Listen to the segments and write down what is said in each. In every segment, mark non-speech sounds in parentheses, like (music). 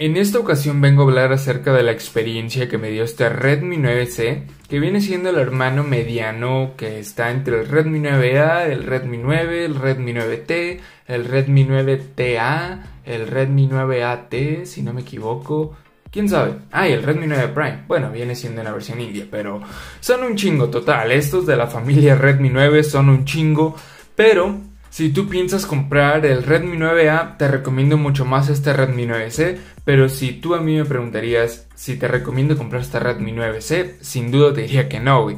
En esta ocasión vengo a hablar acerca de la experiencia que me dio este Redmi 9C, que viene siendo el hermano mediano que está entre el Redmi 9A, el Redmi 9, el Redmi 9T, el Redmi 9TA, el Redmi 9AT, si no me equivoco, ¿Quién sabe? Ah, y el Redmi 9 Prime. Bueno, viene siendo la versión india, pero son un chingo total. Estos de la familia Redmi 9 son un chingo, pero si tú piensas comprar el Redmi 9A, te recomiendo mucho más este Redmi 9C, pero si tú a mí me preguntarías si te recomiendo comprar este Redmi 9C, sin duda te diría que no, güey.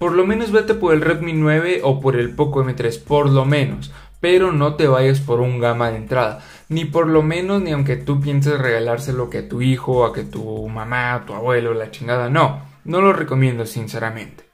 Por lo menos vete por el Redmi 9 o por el Poco M3, por lo menos, pero no te vayas por un gama de entrada, ni por lo menos ni aunque tú pienses regalárselo que a tu hijo, a que tu mamá, a tu abuelo, la chingada, no, no lo recomiendo sinceramente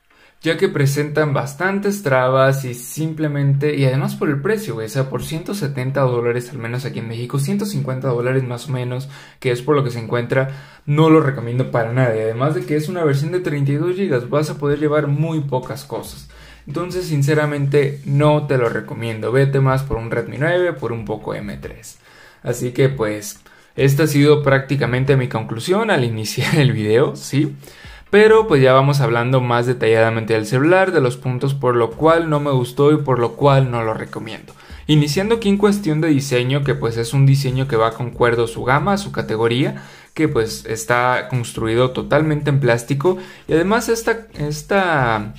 ya que presentan bastantes trabas y simplemente, y además por el precio, esa o sea, por 170 dólares, al menos aquí en México, 150 dólares más o menos, que es por lo que se encuentra, no lo recomiendo para nadie, además de que es una versión de 32 GB, vas a poder llevar muy pocas cosas. Entonces, sinceramente, no te lo recomiendo, vete más por un Redmi 9, por un poco M3. Así que pues, esta ha sido prácticamente mi conclusión al iniciar el video, ¿sí? sí pero pues ya vamos hablando más detalladamente del celular, de los puntos por lo cual no me gustó y por lo cual no lo recomiendo. Iniciando aquí en cuestión de diseño, que pues es un diseño que va con cuerdo su gama, su categoría, que pues está construido totalmente en plástico y además esta, esta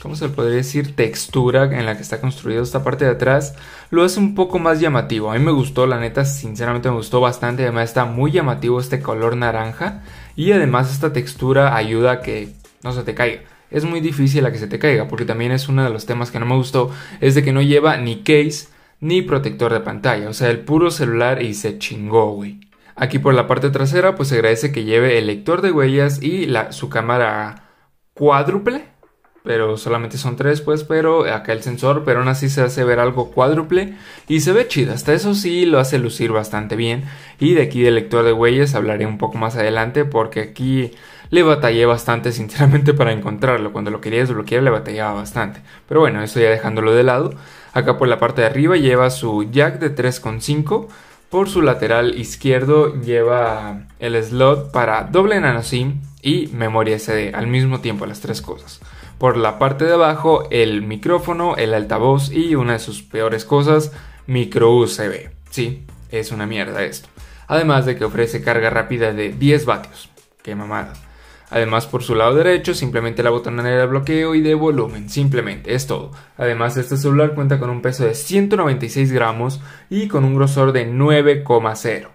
¿cómo se podría decir? Textura en la que está construido esta parte de atrás, lo hace un poco más llamativo. A mí me gustó, la neta, sinceramente me gustó bastante. Además está muy llamativo este color naranja y además esta textura ayuda a que no se te caiga. Es muy difícil a que se te caiga, porque también es uno de los temas que no me gustó, es de que no lleva ni case ni protector de pantalla, o sea, el puro celular y se chingó, güey. Aquí por la parte trasera, pues se agradece que lleve el lector de huellas y la, su cámara cuádruple, pero solamente son tres, pues, pero acá el sensor, pero aún así se hace ver algo cuádruple y se ve chido, hasta eso sí lo hace lucir bastante bien. Y de aquí del lector de huellas hablaré un poco más adelante porque aquí le batallé bastante, (laughs) sinceramente, para encontrarlo. Cuando lo quería desbloquear le batallaba bastante. Pero bueno, eso ya dejándolo de lado. Acá por la parte de arriba lleva su jack de 3.5. Por su lateral izquierdo lleva el slot para doble nano SIM y memoria SD al mismo tiempo, las tres cosas. Por la parte de abajo el micrófono, el altavoz y una de sus peores cosas, micro USB. Sí, es una mierda esto. Además de que ofrece carga rápida de 10 vatios. Qué mamada. Además, por su lado derecho, simplemente la botonera de bloqueo y de volumen, simplemente, es todo. Además, este celular cuenta con un peso de 196 gramos y con un grosor de 9,0.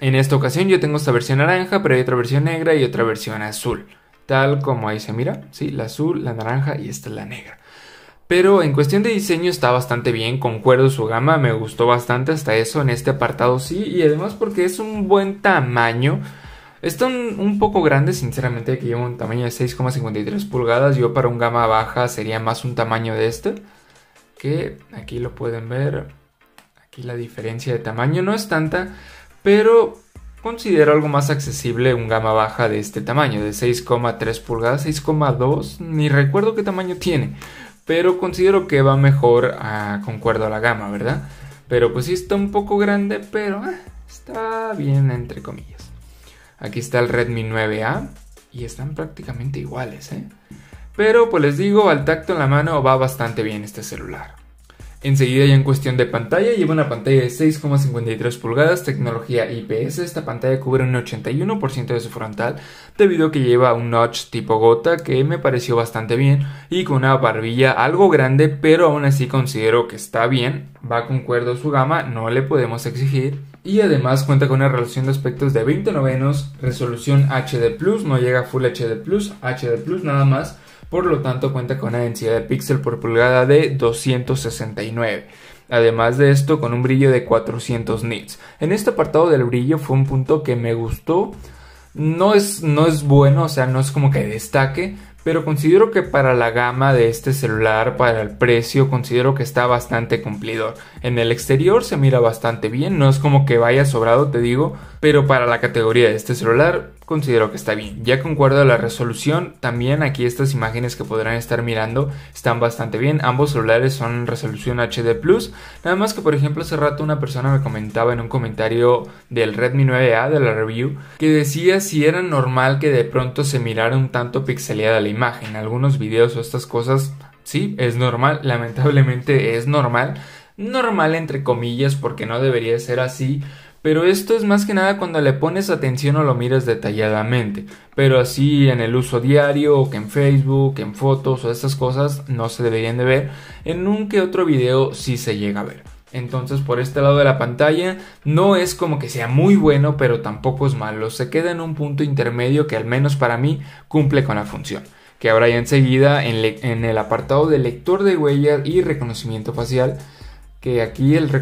En esta ocasión yo tengo esta versión naranja, pero hay otra versión negra y otra versión azul tal como ahí se mira, sí, la azul, la naranja y esta es la negra. Pero en cuestión de diseño está bastante bien, concuerdo su gama, me gustó bastante hasta eso en este apartado sí, y además porque es un buen tamaño. Está un, poco grande, sinceramente, que lleva un tamaño de 6,53 pulgadas. Yo para un gama baja sería más un tamaño de este. Que aquí lo pueden ver. Aquí la diferencia de tamaño no es tanta. Pero Considero algo más accesible un gama baja de este tamaño, de 6,3 pulgadas, 6,2, ni recuerdo qué tamaño tiene, pero considero que va mejor a, ah, concuerdo a la gama, ¿verdad? Pero pues sí está un poco grande, pero ah, está bien entre comillas. Aquí está el Redmi 9A y están prácticamente iguales, ¿eh? Pero pues les digo, al tacto en la mano va bastante bien este celular. Enseguida ya en cuestión de pantalla, lleva una pantalla de 6,53 pulgadas, tecnología IPS, esta pantalla cubre un 81% de su frontal debido a que lleva un notch tipo gota que me pareció bastante bien y con una barbilla algo grande pero aún así considero que está bien, va con cuerdo su gama, no le podemos exigir y además cuenta con una relación de aspectos de 20 novenos, resolución HD+, no llega a Full HD+, HD+, nada más por lo tanto cuenta con una densidad de píxel por pulgada de 269. Además de esto, con un brillo de 400 nits. En este apartado del brillo fue un punto que me gustó. No es, no es bueno, o sea, no es como que destaque, pero considero que para la gama de este celular, para el precio, considero que está bastante cumplidor. En el exterior se mira bastante bien, no es como que vaya sobrado, te digo, pero para la categoría de este celular considero que está bien. Ya concuerdo a la resolución, también aquí estas imágenes que podrán estar mirando están bastante bien. Ambos celulares son resolución HD+. Nada más que por ejemplo hace rato una persona me comentaba en un comentario del Redmi 9A de la review que decía si era normal que de pronto se mirara un tanto pixelada la imagen, algunos videos o estas cosas, sí, es normal, lamentablemente es normal, normal entre comillas porque no debería ser así, pero esto es más que nada cuando le pones atención o lo miras detalladamente, pero así en el uso diario o que en Facebook, en fotos o estas cosas no se deberían de ver, en un que otro video sí se llega a ver. Entonces por este lado de la pantalla no es como que sea muy bueno, pero tampoco es malo. Se queda en un punto intermedio que al menos para mí cumple con la función que habrá ya enseguida en, el apartado de lector de huellas y reconocimiento facial, que aquí el,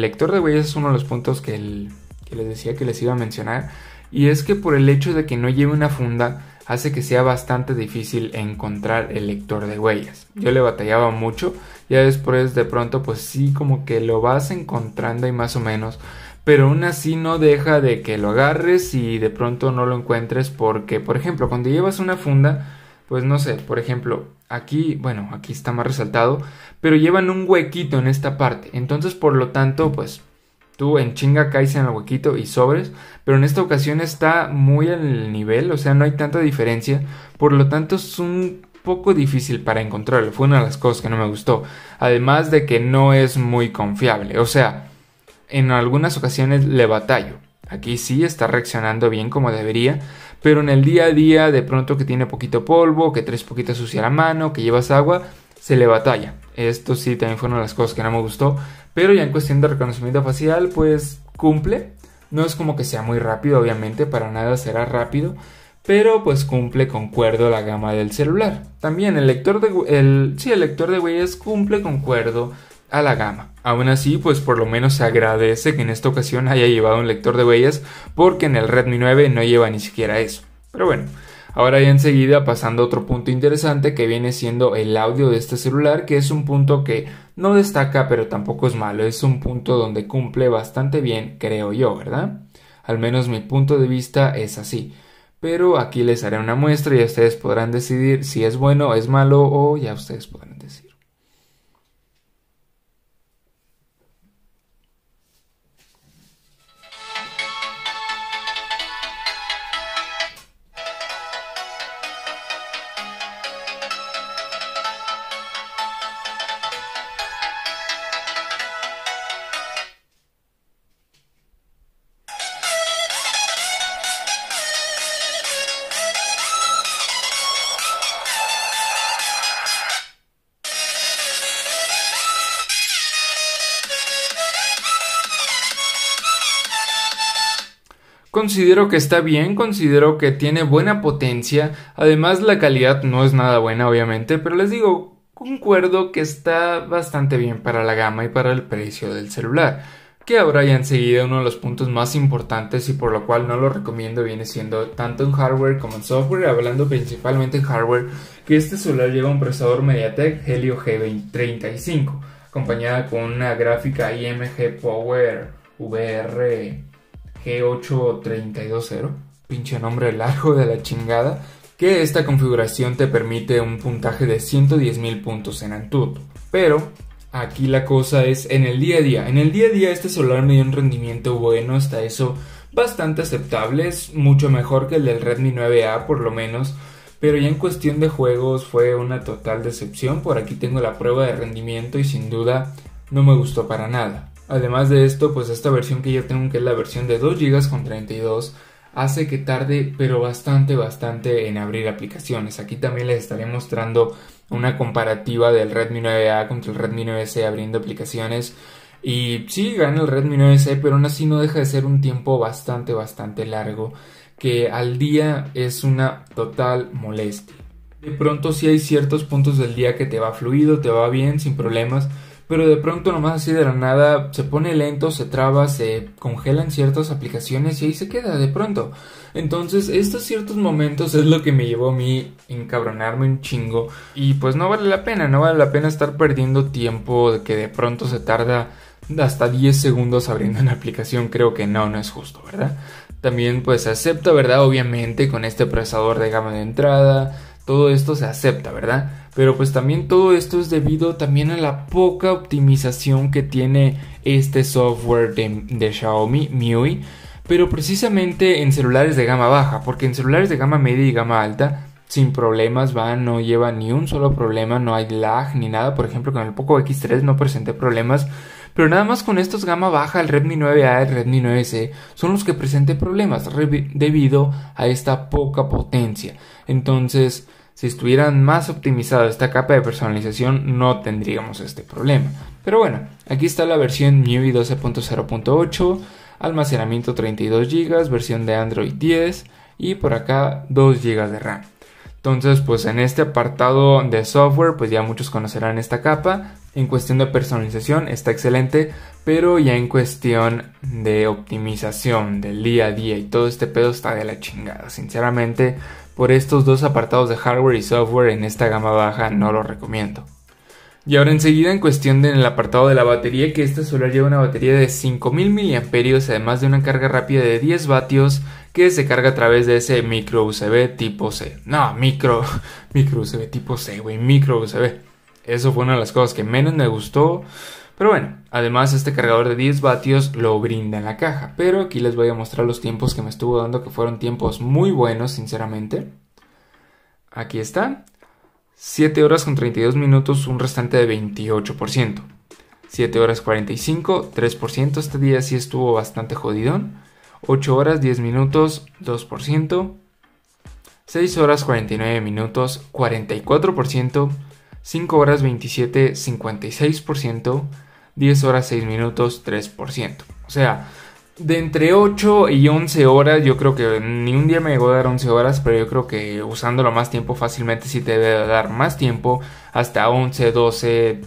lector de huellas es uno de los puntos que, que les decía que les iba a mencionar, y es que por el hecho de que no lleve una funda, hace que sea bastante difícil encontrar el lector de huellas. Yo le batallaba mucho, ya después de pronto pues sí como que lo vas encontrando y más o menos, pero aún así no deja de que lo agarres y de pronto no lo encuentres porque por ejemplo cuando llevas una funda pues no sé, por ejemplo, aquí, bueno, aquí está más resaltado, pero llevan un huequito en esta parte. Entonces, por lo tanto, pues tú en chinga caes en el huequito y sobres, pero en esta ocasión está muy al el nivel, o sea, no hay tanta diferencia, por lo tanto es un poco difícil para encontrarlo. Fue una de las cosas que no me gustó. Además de que no es muy confiable, o sea, en algunas ocasiones le batallo. Aquí sí está reaccionando bien como debería, pero en el día a día de pronto que tiene poquito polvo, que traes poquita sucia la mano, que llevas agua, se le batalla. Esto sí también de las cosas que no me gustó, pero ya en cuestión de reconocimiento facial pues cumple. No es como que sea muy rápido, obviamente, para nada será rápido, pero pues cumple con cuerdo la gama del celular. También el lector de el, el lector de huellas cumple con cuerdo a la gama. Aún así, pues por lo menos se agradece que en esta ocasión haya llevado un lector de huellas porque en el Redmi 9 no lleva ni siquiera eso. Pero bueno, ahora ya enseguida pasando a otro punto interesante que viene siendo el audio de este celular que es un punto que no destaca pero tampoco es malo, es un punto donde cumple bastante bien creo yo, ¿verdad? Al menos mi punto de vista es así. Pero aquí les haré una muestra y ustedes podrán decidir si es bueno, es malo o ya ustedes podrán decir Considero que está bien, considero que tiene buena potencia, además la calidad no es nada buena obviamente, pero les digo, concuerdo que está bastante bien para la gama y para el precio del celular, que ahora ya enseguida uno de los puntos más importantes y por lo cual no lo recomiendo viene siendo tanto en hardware como en software, hablando principalmente en hardware, que este celular lleva un procesador MediaTek Helio G35, acompañada con una gráfica IMG Power VR G8320, pinche nombre largo de la chingada, que esta configuración te permite un puntaje de 110.000 puntos en Antutu. Pero aquí la cosa es en el día a día. En el día a día este celular me dio un rendimiento bueno, hasta eso bastante aceptable, es mucho mejor que el del Redmi 9A por lo menos. Pero ya en cuestión de juegos fue una total decepción, por aquí tengo la prueba de rendimiento y sin duda no me gustó para nada. Además de esto, pues esta versión que yo tengo, que es la versión de 2 GB con 32, hace que tarde, pero bastante, bastante en abrir aplicaciones. Aquí también les estaré mostrando una comparativa del Redmi 9A contra el Redmi 9C abriendo aplicaciones. Y sí, gana el Redmi 9C, pero aún así no deja de ser un tiempo bastante, bastante largo, que al día es una total molestia. De pronto sí hay ciertos puntos del día que te va fluido, te va bien, sin problemas, pero de pronto nomás así de la nada se pone lento, se traba, se congelan ciertas aplicaciones y ahí se queda de pronto. Entonces, estos ciertos momentos es lo que me llevó a mí encabronarme un chingo y pues no vale la pena, no vale la pena estar perdiendo tiempo de que de pronto se tarda hasta 10 segundos abriendo una aplicación, creo que no, no es justo, ¿verdad? También pues se acepta, ¿verdad? Obviamente con este procesador de gama de entrada, todo esto se acepta, ¿verdad? Pero pues también todo esto es debido también a la poca optimización que tiene este software de, Xiaomi MIUI. Pero precisamente en celulares de gama baja, porque en celulares de gama media y gama alta sin problemas van, no lleva ni un solo problema, no hay lag ni nada. Por ejemplo, con el Poco X3 no presenté problemas. Pero nada más con estos gama baja, el Redmi 9A, el Redmi 9C, son los que presenten problemas debido a esta poca potencia. Entonces, si estuvieran más optimizado esta capa de personalización no tendríamos este problema. Pero bueno, aquí está la versión MIUI 12.0.8, almacenamiento 32 GB, versión de Android 10 y por acá 2 GB de RAM. Entonces, pues en este apartado de software, pues ya muchos conocerán esta capa. En cuestión de personalización está excelente, pero ya en cuestión de optimización del día a día y todo este pedo está de la chingada. Sinceramente, por estos dos apartados de hardware y software en esta gama baja no lo recomiendo. Y ahora enseguida en cuestión del apartado de la batería, que este solar lleva una batería de 5000 mAh además de una carga rápida de 10 vatios que se carga a través de ese micro USB tipo C. No, micro, (laughs) micro USB tipo C, güey, micro USB. Eso fue una de las cosas que menos me gustó pero bueno, además este cargador de 10 vatios lo brinda en la caja. Pero aquí les voy a mostrar los tiempos que me estuvo dando, que fueron tiempos muy buenos, sinceramente. Aquí está. 7 horas con 32 minutos, un restante de 28%. 7 horas 45, 3%. Este día sí estuvo bastante jodidón. 8 horas 10 minutos, 2%. 6 horas 49 minutos, 44%. 5 horas 27, 56%. 10 horas 6 minutos 3%. O sea, de entre 8 y 11 horas, yo creo que ni un día me llegó a dar 11 horas, pero yo creo que usándolo más tiempo fácilmente sí te debe dar más tiempo, hasta 11, 12,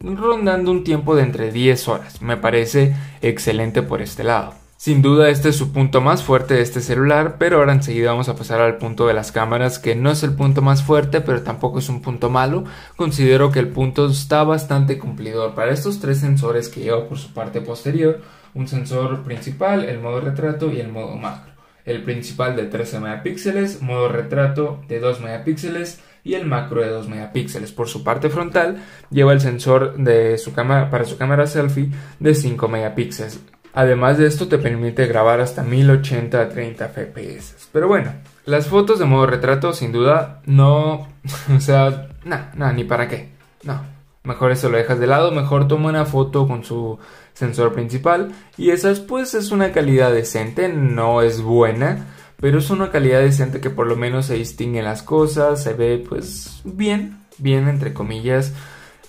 rondando un tiempo de entre 10 horas. Me parece excelente por este lado. Sin duda este es su punto más fuerte de este celular, pero ahora enseguida vamos a pasar al punto de las cámaras, que no es el punto más fuerte, pero tampoco es un punto malo. Considero que el punto está bastante cumplidor para estos tres sensores que lleva por su parte posterior, un sensor principal, el modo retrato y el modo macro. El principal de 13 megapíxeles, modo retrato de 2 megapíxeles, y el macro de 2 megapíxeles. Por su parte frontal lleva el sensor de su cámara para su cámara selfie de 5 megapíxeles. Además de esto te permite grabar hasta 1080 a 30 fps. Pero bueno, las fotos de modo retrato sin duda no... (laughs) o sea, nada, nada ni para qué. No, mejor eso lo dejas de lado, mejor toma una foto con su sensor principal y esa pues es una calidad decente, no es buena, pero es una calidad decente que por lo menos se distingue las cosas, se ve pues bien, bien entre comillas.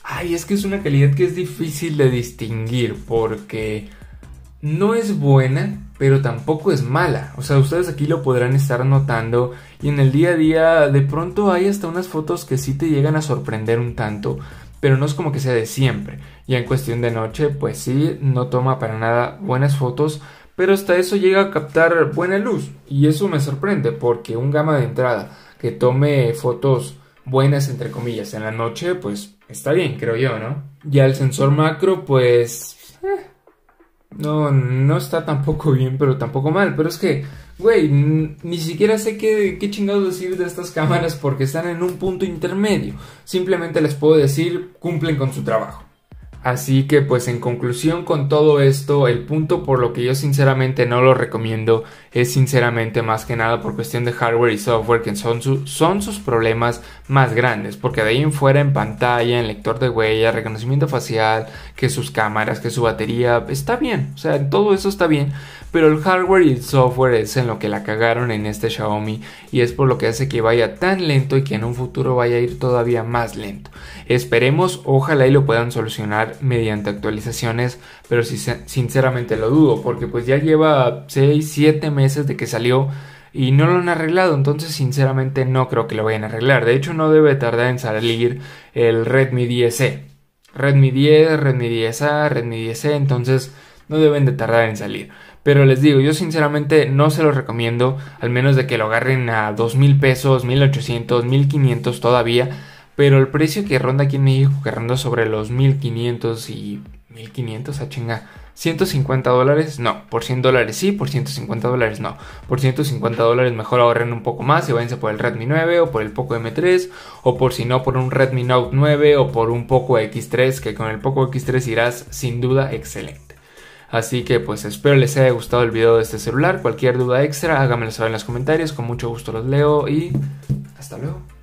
Ay, es que es una calidad que es difícil de distinguir porque no es buena, pero tampoco es mala. O sea, ustedes aquí lo podrán estar notando y en el día a día de pronto hay hasta unas fotos que sí te llegan a sorprender un tanto, pero no es como que sea de siempre. Ya en cuestión de noche, pues sí, no toma para nada buenas fotos, pero hasta eso llega a captar buena luz y eso me sorprende porque un gama de entrada que tome fotos buenas entre comillas en la noche, pues está bien, creo yo, ¿no? Ya el sensor macro, pues... Eh, no, no está tampoco (laughs) bien, pero tampoco mal. Pero es que, güey, ni siquiera sé qué, qué chingados decir de estas cámaras porque están en un punto intermedio. Simplemente les puedo decir, cumplen con su trabajo. Así que pues en conclusión con todo esto, el punto por lo que yo sinceramente no lo recomiendo es sinceramente más que nada por cuestión de hardware y software que son, son sus problemas más grandes, porque de ahí en fuera en pantalla, en lector de huella, reconocimiento facial, que sus cámaras, que su batería, está bien, o sea, todo eso está bien, pero el hardware y el software es en lo que la cagaron en este Xiaomi y es por lo que hace que vaya tan lento y que en un futuro vaya a ir todavía más lento. Esperemos, ojalá y lo puedan solucionar mediante actualizaciones, pero si, sinceramente lo dudo porque pues ya lleva 6, 7 meses de que salió y no lo han arreglado, entonces sinceramente no creo que lo vayan a arreglar. De hecho, no debe tardar en salir el Redmi 10 c e. Redmi 10, Redmi 10A, Redmi 10 c e, entonces no deben de tardar en salir. Pero les digo, yo sinceramente no se lo recomiendo, al menos de que lo agarren a dos mil pesos, $1,800, $1,500 todavía. Pero el precio que ronda aquí en México, que ronda sobre los $1,500 y $1,500, a ah, chinga. 150 dólares, no. Por 100 dólares sí, por 150 dólares no. Por 150 dólares mejor ahorren un poco más y váyanse por el Redmi 9 o por el Poco M3 o por si no por un Redmi Note 9 o por un Poco X3 que con el Poco X3 irás sin duda excelente. Así que pues espero les haya gustado el video de este celular. Cualquier duda extra háganmelo saber en los comentarios. Con mucho gusto los leo y hasta luego.